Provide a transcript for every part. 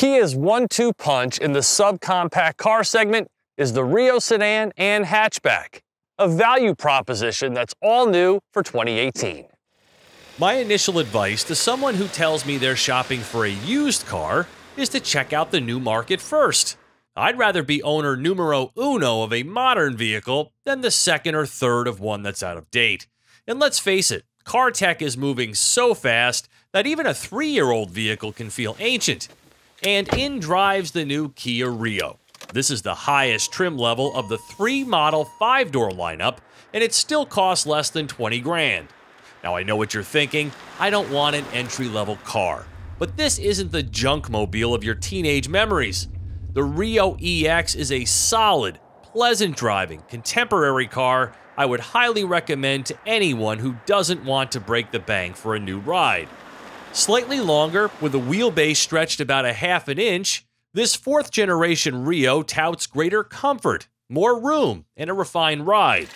Kia's one-two punch in the subcompact car segment is the Rio sedan and hatchback, a value proposition that's all new for 2018. My initial advice to someone who tells me they're shopping for a used car is to check out the new market first. I'd rather be owner numero uno of a modern vehicle than the second or third of one that's out of date. And let's face it, car tech is moving so fast that even a three year old vehicle can feel ancient and in drives the new Kia Rio. This is the highest trim level of the three model five door lineup, and it still costs less than 20 grand. Now I know what you're thinking, I don't want an entry level car, but this isn't the junk mobile of your teenage memories. The Rio EX is a solid, pleasant driving, contemporary car I would highly recommend to anyone who doesn't want to break the bank for a new ride. Slightly longer, with the wheelbase stretched about a half an inch, this fourth generation Rio touts greater comfort, more room, and a refined ride.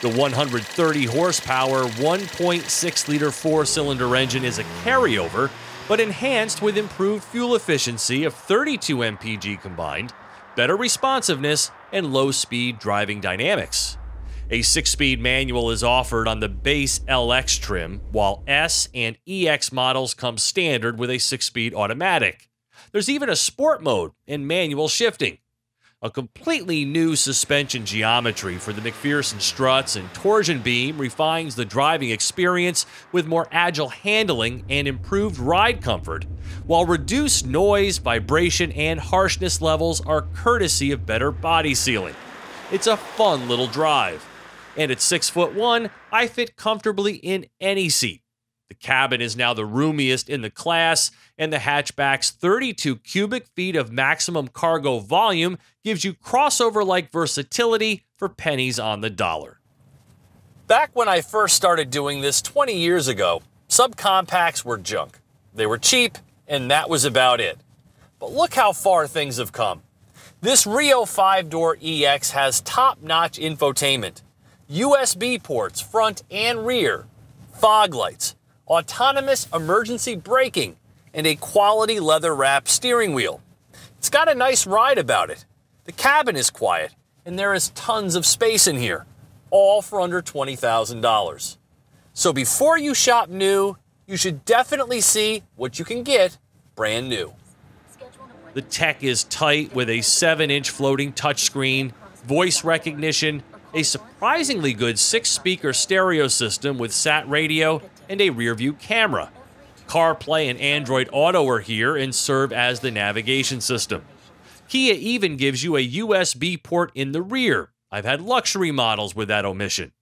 The 130 horsepower 1.6 liter four cylinder engine is a carryover, but enhanced with improved fuel efficiency of 32 mpg combined, better responsiveness, and low speed driving dynamics. A six-speed manual is offered on the base LX trim, while S and EX models come standard with a six-speed automatic. There's even a sport mode and manual shifting. A completely new suspension geometry for the McPherson struts and torsion beam refines the driving experience with more agile handling and improved ride comfort, while reduced noise, vibration, and harshness levels are courtesy of better body sealing. It's a fun little drive and at six foot one, I fit comfortably in any seat. The cabin is now the roomiest in the class, and the hatchback's 32 cubic feet of maximum cargo volume gives you crossover like versatility for pennies on the dollar. Back when I first started doing this 20 years ago, subcompacts were junk. They were cheap, and that was about it. But look how far things have come. This Rio 5 door EX has top notch infotainment USB ports, front and rear, fog lights, autonomous emergency braking, and a quality leather wrap steering wheel. It's got a nice ride about it. The cabin is quiet, and there is tons of space in here, all for under $20,000. So before you shop new, you should definitely see what you can get brand new. The tech is tight with a 7 inch floating touchscreen, voice recognition, a surprisingly good six speaker stereo system with sat radio and a rear view camera. CarPlay and Android Auto are here and serve as the navigation system. Kia even gives you a USB port in the rear. I've had luxury models with that omission.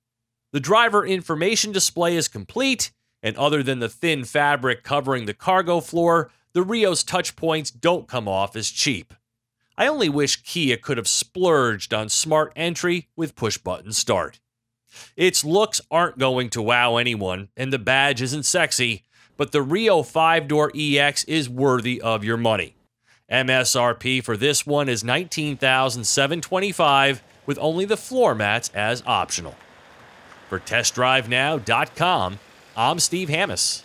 The driver information display is complete, and other than the thin fabric covering the cargo floor, the Rio's touch points don't come off as cheap. I only wish Kia could have splurged on smart entry with push button start. Its looks aren't going to wow anyone, and the badge isn't sexy, but the Rio 5 door EX is worthy of your money. MSRP for this one is $19,725 with only the floor mats as optional. For testdrivenow.com, I'm Steve Hammis.